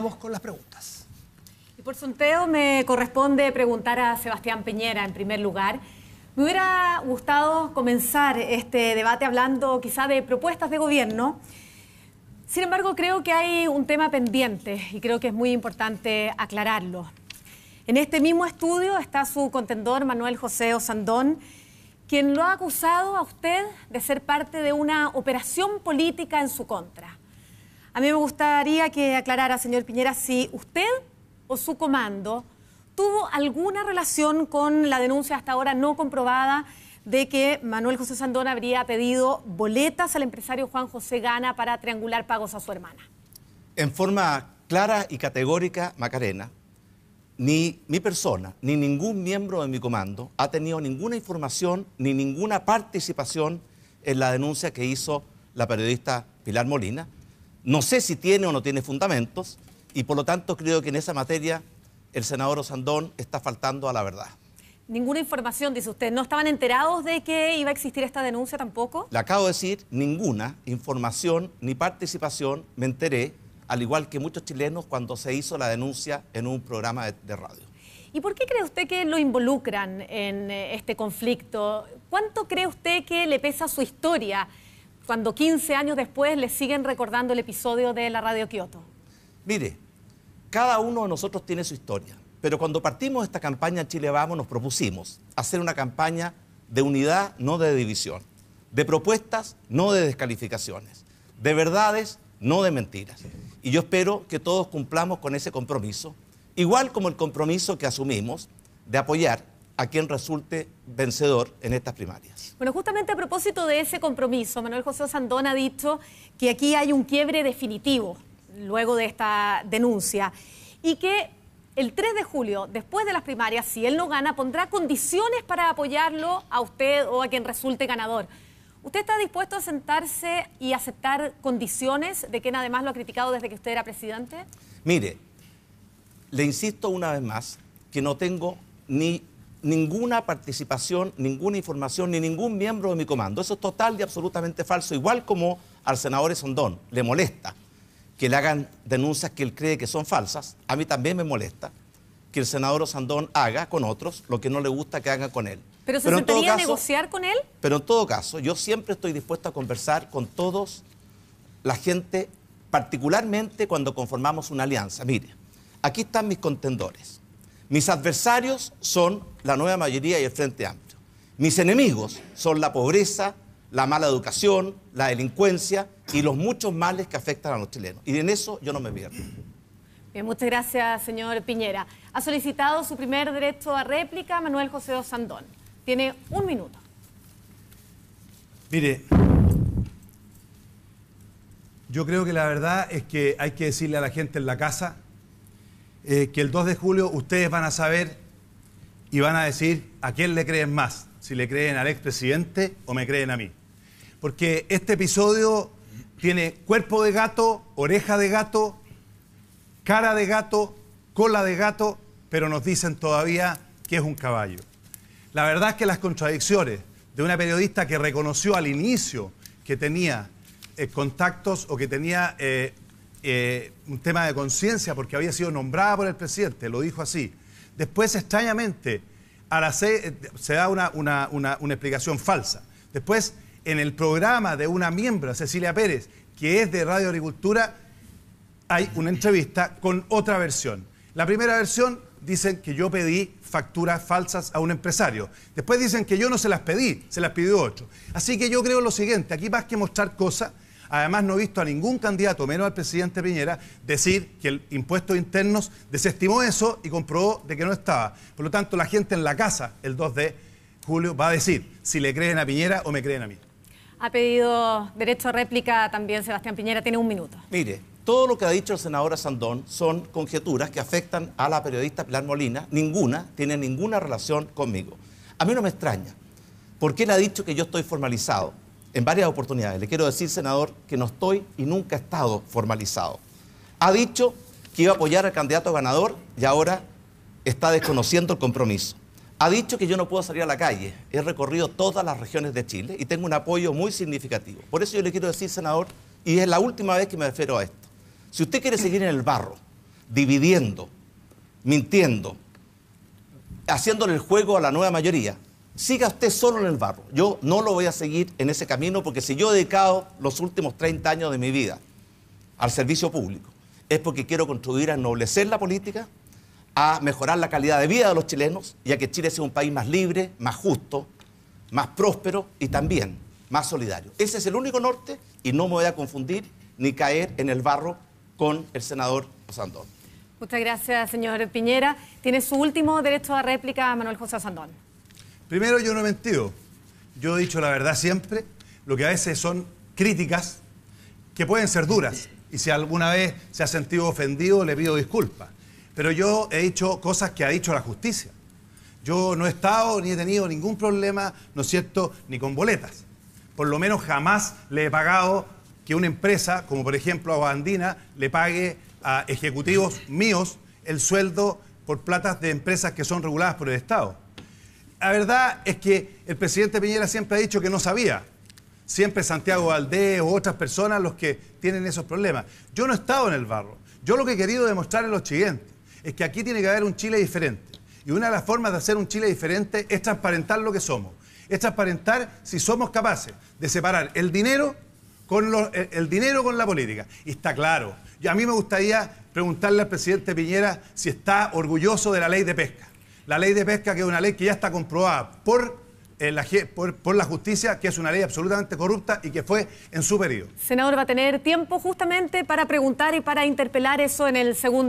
Vamos con las preguntas. Y por sorteo me corresponde preguntar a Sebastián Peñera en primer lugar. Me hubiera gustado comenzar este debate hablando quizá de propuestas de gobierno. Sin embargo, creo que hay un tema pendiente y creo que es muy importante aclararlo. En este mismo estudio está su contendor Manuel José Osandón, quien lo ha acusado a usted de ser parte de una operación política en su contra. A mí me gustaría que aclarara, señor Piñera, si usted o su comando tuvo alguna relación con la denuncia hasta ahora no comprobada de que Manuel José Sandón habría pedido boletas al empresario Juan José Gana para triangular pagos a su hermana. En forma clara y categórica, Macarena, ni mi persona, ni ningún miembro de mi comando ha tenido ninguna información ni ninguna participación en la denuncia que hizo la periodista Pilar Molina, no sé si tiene o no tiene fundamentos y por lo tanto creo que en esa materia el senador Osandón está faltando a la verdad. Ninguna información, dice usted. ¿No estaban enterados de que iba a existir esta denuncia tampoco? Le acabo de decir, ninguna información ni participación me enteré, al igual que muchos chilenos cuando se hizo la denuncia en un programa de, radio. ¿Y por qué cree usted que lo involucran en eh, este conflicto? ¿Cuánto cree usted que le pesa su historia? cuando 15 años después le siguen recordando el episodio de la Radio Kioto? Mire, cada uno de nosotros tiene su historia, pero cuando partimos de esta campaña en Chile Vamos nos propusimos hacer una campaña de unidad, no de división, de propuestas, no de descalificaciones, de verdades, no de mentiras. Y yo espero que todos cumplamos con ese compromiso, igual como el compromiso que asumimos de apoyar a quien resulte vencedor en estas primarias. Bueno, justamente a propósito de ese compromiso, Manuel José Sandón ha dicho que aquí hay un quiebre definitivo luego de esta denuncia y que el 3 de julio, después de las primarias, si él no gana, pondrá condiciones para apoyarlo a usted o a quien resulte ganador. ¿Usted está dispuesto a sentarse y aceptar condiciones de quien además lo ha criticado desde que usted era presidente? Mire, le insisto una vez más que no tengo ni ninguna participación, ninguna información, ni ningún miembro de mi comando. Eso es total y absolutamente falso, igual como al senador Sandón le molesta que le hagan denuncias que él cree que son falsas, a mí también me molesta que el senador Sandón haga con otros lo que no le gusta que haga con él. ¿Pero se pero negociar con él? Pero en todo caso, yo siempre estoy dispuesto a conversar con todos la gente, particularmente cuando conformamos una alianza. Mire, aquí están mis contendores. Mis adversarios son la nueva mayoría y el Frente Amplio. Mis enemigos son la pobreza, la mala educación, la delincuencia y los muchos males que afectan a los chilenos. Y en eso yo no me pierdo. Bien, muchas gracias, señor Piñera. Ha solicitado su primer derecho a réplica Manuel José Osandón. Tiene un minuto. Mire, yo creo que la verdad es que hay que decirle a la gente en la casa eh, que el 2 de julio ustedes van a saber y van a decir a quién le creen más, si le creen al expresidente o me creen a mí. Porque este episodio tiene cuerpo de gato, oreja de gato, cara de gato, cola de gato, pero nos dicen todavía que es un caballo. La verdad es que las contradicciones de una periodista que reconoció al inicio que tenía eh, contactos o que tenía eh, eh, un tema de conciencia porque había sido nombrada por el presidente, lo dijo así. Después, extrañamente, a la eh, se, da una, explicación falsa. Después, en el programa de una miembro, Cecilia Pérez, que es de Radio Agricultura, hay una entrevista con otra versión. La primera versión dicen que yo pedí facturas falsas a un empresario. Después dicen que yo no se las pedí, se las pidió otro. Así que yo creo lo siguiente, aquí más que mostrar cosas, Además, no he visto a ningún candidato, menos al presidente Piñera, decir que el impuesto internos desestimó eso y comprobó de que no estaba. Por lo tanto, la gente en la casa el 2 de julio va a decir si le creen a Piñera o me creen a mí. Ha pedido derecho a réplica también Sebastián Piñera, tiene un minuto. Mire, todo lo que ha dicho el senador Sandón son conjeturas que afectan a la periodista Pilar Molina, ninguna tiene ninguna relación conmigo. A mí no me extraña, ¿Por qué él ha dicho que yo estoy formalizado en varias oportunidades. Le quiero decir, senador, que no estoy y nunca he estado formalizado. Ha dicho que iba a apoyar al candidato ganador y ahora está desconociendo el compromiso. Ha dicho que yo no puedo salir a la calle. He recorrido todas las regiones de Chile y tengo un apoyo muy significativo. Por eso yo le quiero decir, senador, y es la última vez que me refiero a esto. Si usted quiere seguir en el barro, dividiendo, mintiendo, haciéndole el juego a la nueva mayoría, siga usted solo en el barro. Yo no lo voy a seguir en ese camino porque si yo he dedicado los últimos 30 años de mi vida al servicio público, es porque quiero contribuir a ennoblecer la política, a mejorar la calidad de vida de los chilenos y a que Chile sea un país más libre, más justo, más próspero y también más solidario. Ese es el único norte y no me voy a confundir ni caer en el barro con el senador Sandón. Muchas gracias, señor Piñera. Tiene su último derecho a réplica, Manuel José Sandón. Primero, yo no he mentido. Yo he dicho la verdad siempre. Lo que a veces son críticas que pueden ser duras. Y si alguna vez se ha sentido ofendido, le pido disculpas. Pero yo he dicho cosas que ha dicho la justicia. Yo no he estado ni he tenido ningún problema, ¿no es cierto?, ni con boletas. Por lo menos jamás le he pagado que una empresa, como por ejemplo Abandina, le pague a ejecutivos míos el sueldo por platas de empresas que son reguladas por el Estado la verdad es que el presidente Piñera siempre ha dicho que no sabía. Siempre Santiago Valdés o otras personas los que tienen esos problemas. Yo no he estado en el barro. Yo lo que he querido demostrar en los siguiente es que aquí tiene que haber un Chile diferente. Y una de las formas de hacer un Chile diferente es transparentar lo que somos. Es transparentar si somos capaces de separar el dinero con el dinero con la política. Y está claro. Y a mí me gustaría preguntarle al presidente Piñera si está orgulloso de la ley de pesca. La ley de pesca, que es una ley que ya está comprobada por, eh, la, la justicia, que es una ley absolutamente corrupta y que fue en su periodo. Senador, va a tener tiempo justamente para preguntar y para interpelar eso en el segundo.